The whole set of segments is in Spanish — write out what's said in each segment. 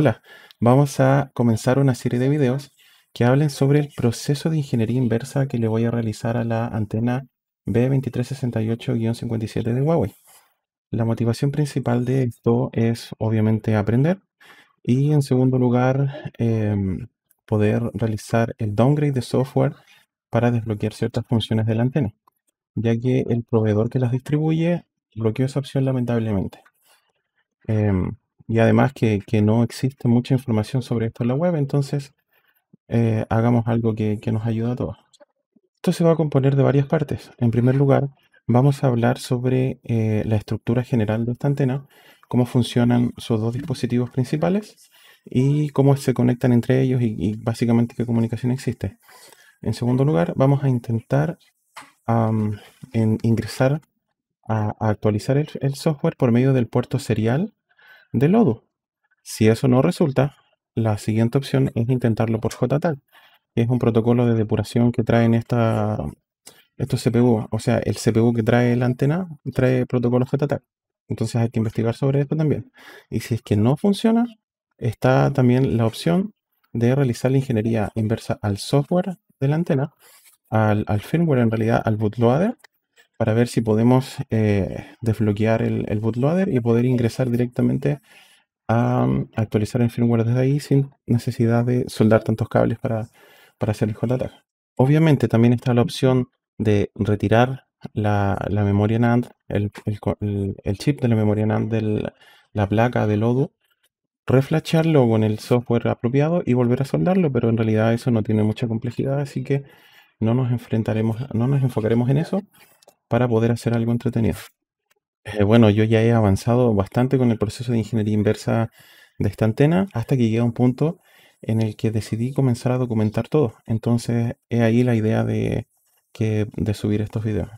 Hola, vamos a comenzar una serie de videos que hablen sobre el proceso de ingeniería inversa que le voy a realizar a la antena B2368-57 de Huawei. La motivación principal de esto es obviamente aprender y en segundo lugar em, poder realizar el downgrade de software para desbloquear ciertas funciones de la antena, ya que el proveedor que las distribuye bloqueó esa opción lamentablemente. Em, y además que, no existe mucha información sobre esto en la web, entonces eh, hagamos algo que, nos ayude a todos. Esto se va a componer de varias partes. En primer lugar, vamos a hablar sobre eh, la estructura general de esta antena, cómo funcionan sus dos dispositivos principales y cómo se conectan entre ellos y, básicamente qué comunicación existe. En segundo lugar, vamos a intentar ingresar a, actualizar el, software por medio del puerto serial de lodo. Si eso no resulta, la siguiente opción es intentarlo por JTAG, es un protocolo de depuración que traen esta, estos CPU. O sea, el CPU que trae la antena trae protocolo JTAG. Entonces hay que investigar sobre esto también. Y si es que no funciona, está también la opción de realizar la ingeniería inversa al software de la antena, al firmware en realidad, al bootloader, para ver si podemos eh, desbloquear el, bootloader y poder ingresar directamente a, mm, actualizar el firmware desde ahí sin necesidad de soldar tantos cables para, para hacer el ataque. Obviamente también está la opción de retirar la, memoria NAND, el, chip de la memoria NAND de la placa del ODU, reflacharlo con el software apropiado y volver a soldarlo, pero en realidad eso no tiene mucha complejidad, así que no nos enfrentaremos, no nos enfocaremos en eso, para poder hacer algo entretenido. Eh, bueno, yo ya he avanzado bastante con el proceso de ingeniería inversa de esta antena hasta que llegué a un punto en el que decidí comenzar a documentar todo. Entonces, es ahí la idea de, que, de subir estos videos.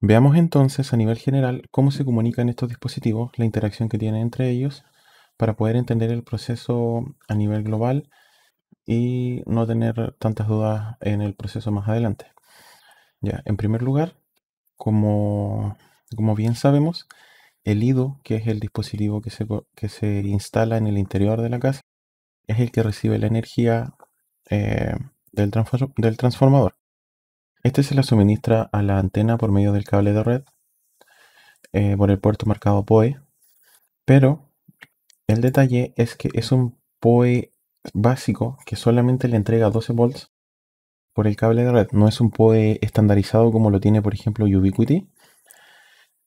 Veamos entonces a nivel general cómo se comunican estos dispositivos, la interacción que tienen entre ellos, para poder entender el proceso a nivel global y no tener tantas dudas en el proceso más adelante en primer lugar, como, bien sabemos, el IDO, que es el dispositivo que se, que se, instala en el interior de la casa, es el que recibe la energía eh, del, transformador. Este se la suministra a la antena por medio del cable de red eh, por el puerto marcado POE, pero el detalle es que es un POE básico que solamente le entrega 12 volts por el cable de red. No es un PoE estandarizado como lo tiene, por ejemplo, Ubiquiti.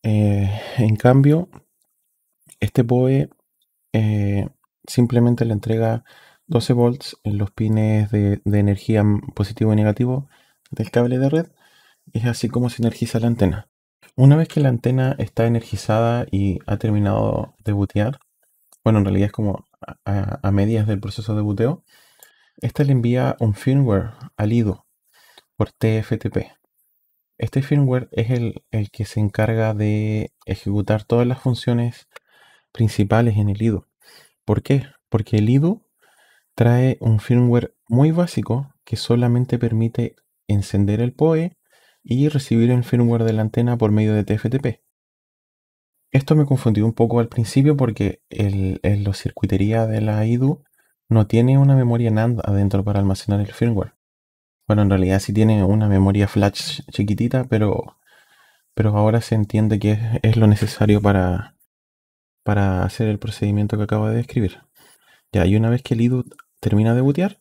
Eh, en cambio, este PoE eh, simplemente le entrega 12 volts en los pines de, energía positivo y negativo del cable de red. Es así como se energiza la antena. Una vez que la antena está energizada y ha terminado de butear, bueno, en realidad es como a, a medias del proceso de buteo, este le envía un firmware al IDO por TFTP. Este firmware es el, que se encarga de ejecutar todas las funciones principales en el IDO. ¿Por qué? Porque el IDO trae un firmware muy básico que solamente permite encender el PoE y recibir el firmware de la antena por medio de TFTP. Esto me confundió un poco al principio porque en la circuitería de la IDU no tiene una memoria NAND adentro para almacenar el firmware. Bueno, en realidad sí tiene una memoria flash chiquitita, pero, pero ahora se entiende que es, lo necesario para, para hacer el procedimiento que acabo de describir. Ya, y una vez que el IDU termina de bootear,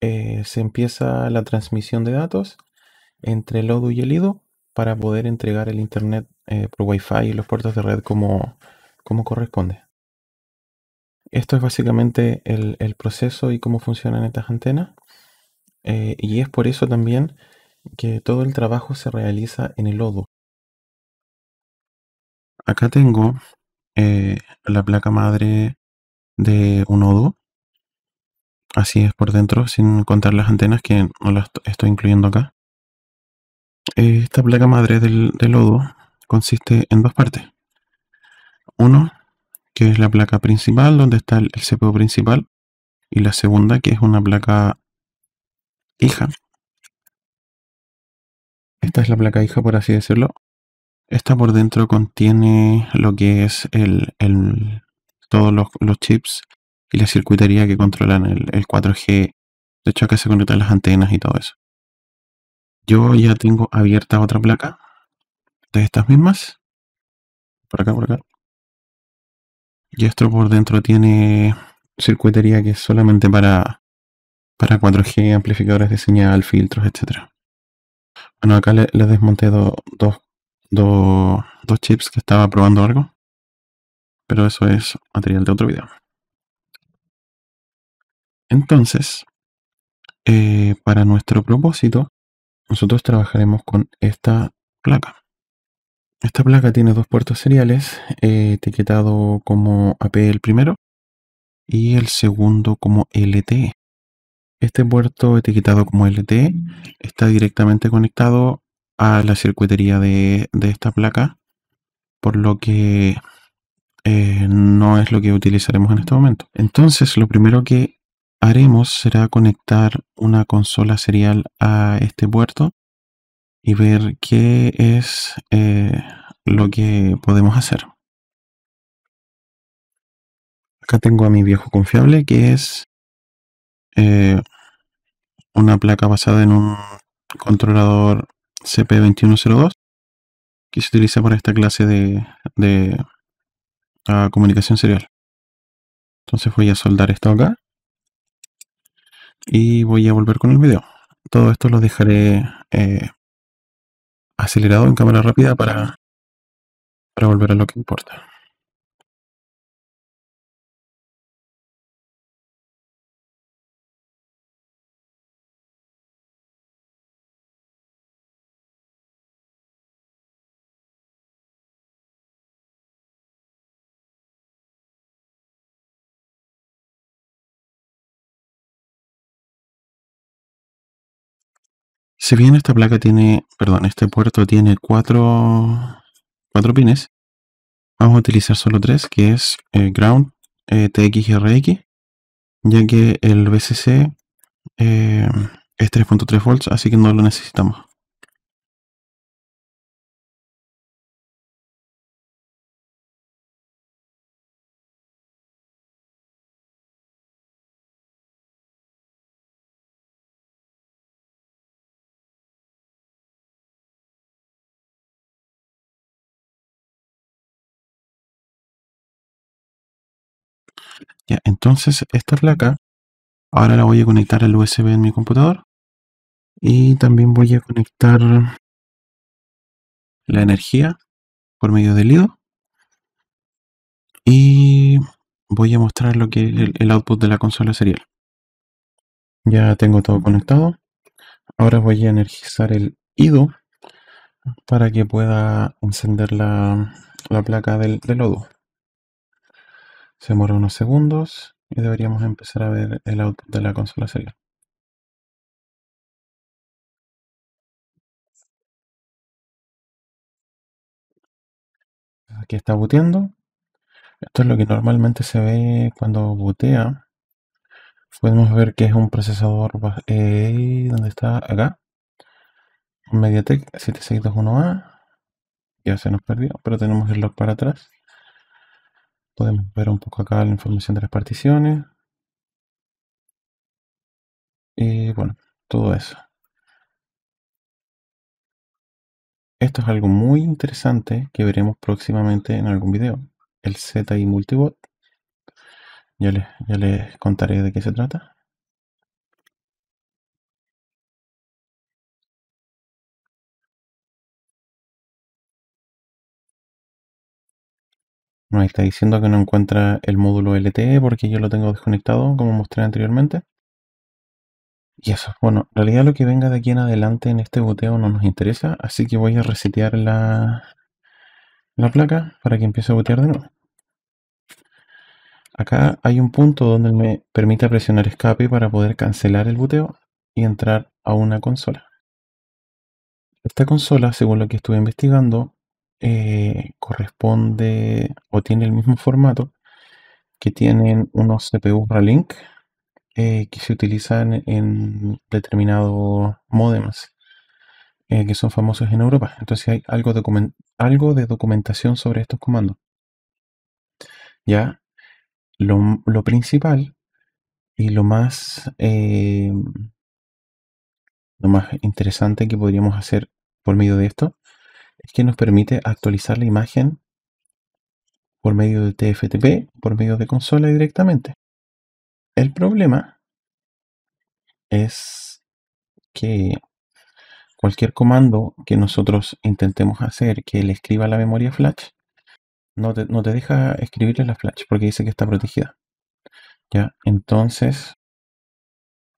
eh, se empieza la transmisión de datos entre el ODU y el IDU para poder entregar el Internet eh, por Wi-Fi y los puertos de red como, como corresponde. Esto es básicamente el, proceso y cómo funcionan estas antenas. Eh, y es por eso también que todo el trabajo se realiza en el lodo. Acá tengo eh, la placa madre de un ODO. Así es por dentro, sin contar las antenas que no las estoy incluyendo acá. esta placa madre del, del, lodo consiste en dos partes. Uno que es la placa principal, donde está el, CPU principal, y la segunda, que es una placa hija. Esta es la placa hija, por así decirlo. Esta por dentro contiene lo que es el, el todos los, chips y la circuitería que controlan el, 4G. De hecho, que se conectan las antenas y todo eso. Yo ya tengo abierta otra placa de estas mismas. Por acá, por acá. Y esto por dentro tiene circuitería que es solamente para, para 4G, amplificadores de señal, filtros, etc. Bueno, acá les le desmonté dos chips que estaba probando algo. Pero eso es material de otro video. Entonces, eh, para nuestro propósito, nosotros trabajaremos con esta placa. Esta placa tiene dos puertos seriales, eh, etiquetado como AP el primero y el segundo como LTE. Este puerto etiquetado como LTE está directamente conectado a la circuitería de, esta placa, por lo que eh, no es lo que utilizaremos en este momento. Entonces lo primero que haremos será conectar una consola serial a este puerto y ver qué es eh, lo que podemos hacer. Acá tengo a mi viejo confiable que es eh, una placa basada en un controlador CP2102 que se utiliza para esta clase de, de ah, comunicación serial. Entonces voy a soldar esto acá y voy a volver con el video. Todo esto lo dejaré eh, acelerado en cámara rápida para, para volver a lo que importa. Si bien esta placa tiene, perdón, este puerto tiene cuatro, cuatro pines, vamos a utilizar solo tres, que es eh, ground, eh, TX y RX, ya que el VCC eh, es 3.3 volts, así que no lo necesitamos. entonces esta placa ahora la voy a conectar al USB en mi computador y también voy a conectar la energía por medio del IDO y voy a mostrar lo que el, el output de la consola serial. Ya tengo todo conectado. Ahora voy a energizar el IDO para que pueda encender la, placa del, del se demora unos segundos y deberíamos empezar a ver el output de la consola serial. Aquí está booteando. Esto es lo que normalmente se ve cuando bootea. Podemos ver que es un procesador eh, donde está acá. MediaTek 7621A. Ya se nos perdió, pero tenemos el log para atrás. Podemos ver un poco acá la información de las particiones. Y bueno, todo eso. Esto es algo muy interesante que veremos próximamente en algún video. El ZI Multibot. Ya les, ya les contaré de qué se trata. Nos está diciendo que no encuentra el módulo LTE porque yo lo tengo desconectado, como mostré anteriormente. Y eso, bueno, en realidad lo que venga de aquí en adelante en este boteo no nos interesa, así que voy a resetear la, la placa para que empiece a botear de nuevo. Acá hay un punto donde me permite presionar escape para poder cancelar el boteo y entrar a una consola. Esta consola, según lo que estuve investigando, eh, corresponde o tiene el mismo formato que tienen unos CPUs para Link eh, que se utilizan en determinados modems eh, que son famosos en Europa. Entonces hay algo, algo de documentación sobre estos comandos. Ya, lo, principal y lo más, lo más interesante que podríamos hacer por medio de esto es que nos permite actualizar la imagen por medio de TFTP, por medio de consola directamente. El problema es que cualquier comando que nosotros intentemos hacer que le escriba la memoria flash, no te, no te deja escribirle la flash porque dice que está protegida. ¿Ya? Entonces,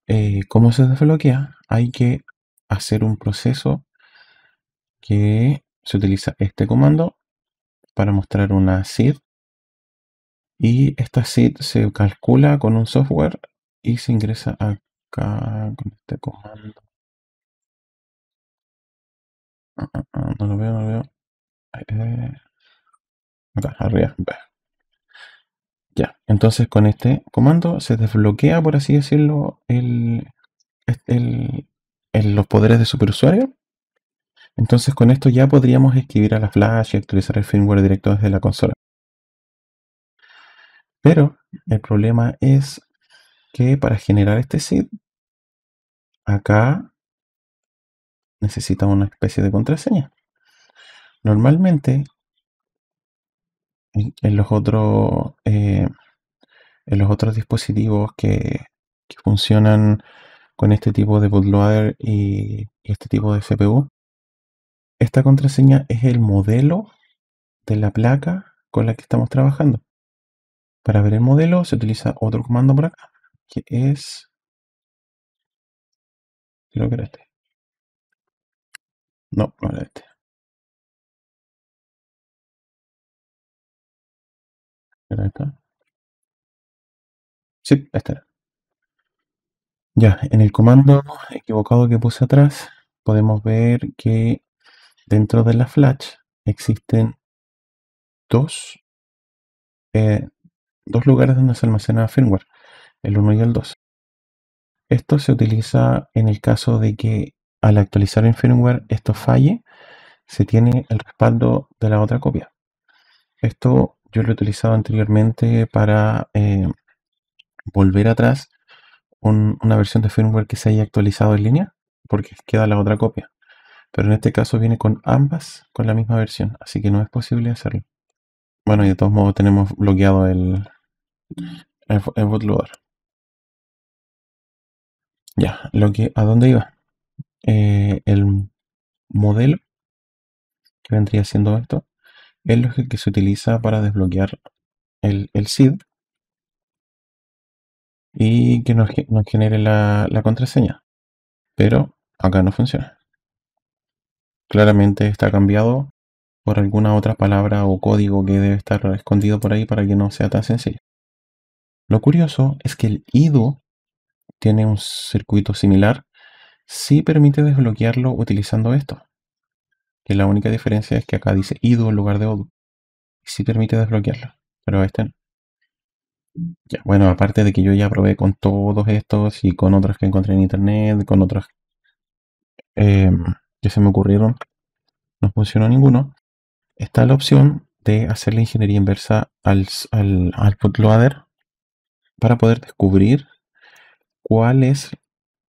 eh, ¿cómo se desbloquea? Hay que hacer un proceso que se utiliza este comando para mostrar una SID. Y esta SID se calcula con un software y se ingresa acá con este comando. Ah, ah, ah, no lo veo, no lo veo. Eh, acá, arriba. Ya, entonces con este comando se desbloquea, por así decirlo, el, el, los poderes de superusuario entonces con esto ya podríamos escribir a la flash y actualizar el firmware directo desde la consola. Pero el problema es que para generar este SID, acá necesita una especie de contraseña. Normalmente, en, los, otros eh, en los otros dispositivos que, funcionan con este tipo de bootloader y, y este tipo de CPU, esta contraseña es el modelo de la placa con la que estamos trabajando. Para ver el modelo se utiliza otro comando por acá, que es... Creo que era este. No, no era este. ¿Era esta? Sí, esta Ya, en el comando equivocado que puse atrás, podemos ver que Dentro de la Flash existen dos, eh, dos lugares donde se almacena firmware, el 1 y el 2. Esto se utiliza en el caso de que al actualizar el firmware esto falle, se tiene el respaldo de la otra copia. Esto yo lo he utilizado anteriormente para eh, volver atrás una versión de firmware que se haya actualizado en línea, porque queda la otra copia. Pero en este caso viene con ambas, con la misma versión, así que no es posible hacerlo. Bueno, y de todos modos tenemos bloqueado el, el, bootloader. Ya, lo que, ¿a dónde iba? Eh, el modelo, que vendría siendo esto, es lo que, se utiliza para desbloquear el, el SID y que nos, genere la contraseña. Pero acá no funciona claramente está cambiado por alguna otra palabra o código que debe estar escondido por ahí para que no sea tan sencillo. Lo curioso es que el IDO tiene un circuito similar Sí permite desbloquearlo utilizando esto. Que la única diferencia es que acá dice IDO en lugar de ODO. sí permite desbloquearlo, pero este no. bueno, aparte de que yo ya probé con todos estos y con otros que encontré en internet, con otros em, que se me ocurrieron, no funcionó ninguno, está la opción de hacer la ingeniería inversa al, al, loader para poder descubrir cuál es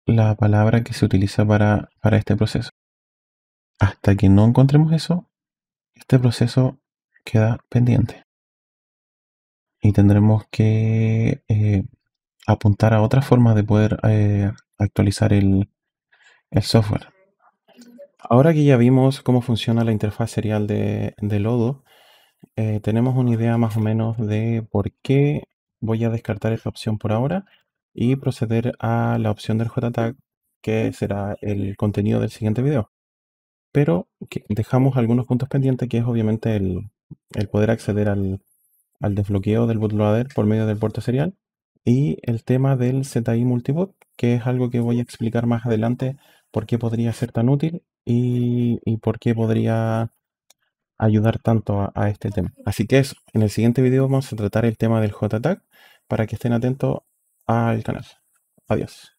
la palabra que se utiliza para, para este proceso. Hasta que no encontremos eso, este proceso queda pendiente. Y tendremos que eh, apuntar a otras formas de poder eh, actualizar el software. Ahora que ya vimos cómo funciona la interfaz serial de, Lodo, eh, tenemos una idea más o menos de por qué voy a descartar esta opción por ahora y proceder a la opción del JTAG, que será el contenido del siguiente video. Pero dejamos algunos puntos pendientes, que es obviamente el, poder acceder al, al, desbloqueo del bootloader por medio del puerto serial y el tema del ZI multiboot que es algo que voy a explicar más adelante por qué podría ser tan útil y, por qué podría ayudar tanto a, este tema. Así que eso, en el siguiente video vamos a tratar el tema del JTAG para que estén atentos al canal. Adiós.